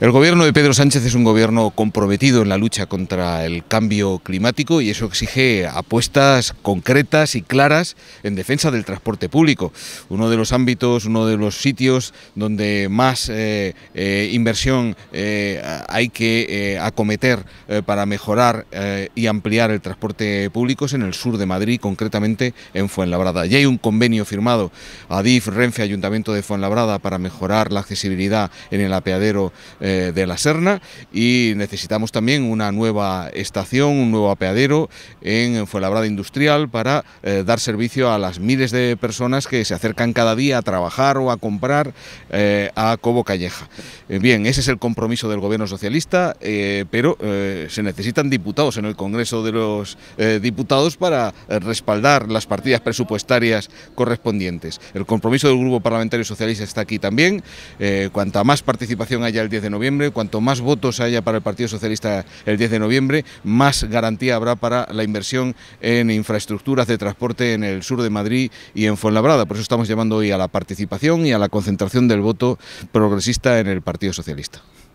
El gobierno de Pedro Sánchez es un gobierno comprometido en la lucha contra el cambio climático y eso exige apuestas concretas y claras en defensa del transporte público. Uno de los ámbitos, uno de los sitios donde más eh, eh, inversión eh, hay que acometer para mejorar y ampliar el transporte público es en el sur de Madrid, concretamente en Fuenlabrada. Ya hay un convenio firmado a DIF, Renfe, Ayuntamiento de Fuenlabrada para mejorar la accesibilidad en el apeadero eh, de la Serna y necesitamos también una nueva estación, un nuevo apeadero en Fuenlabrada Industrial para eh, dar servicio a las miles de personas que se acercan cada día a trabajar o a comprar eh, a Cobo Calleja. bien, ese es el compromiso del Gobierno Socialista, pero se necesitan diputados en el Congreso de los Diputados para respaldar las partidas presupuestarias correspondientes. El compromiso del Grupo Parlamentario Socialista está aquí también. cuanta más participación haya el 10 noviembre. Cuanto más votos haya para el Partido Socialista el 10 de noviembre, más garantía habrá para la inversión en infraestructuras de transporte en el sur de Madrid y en Fuenlabrada. Por eso estamos llamando hoy a la participación y a la concentración del voto progresista en el Partido Socialista.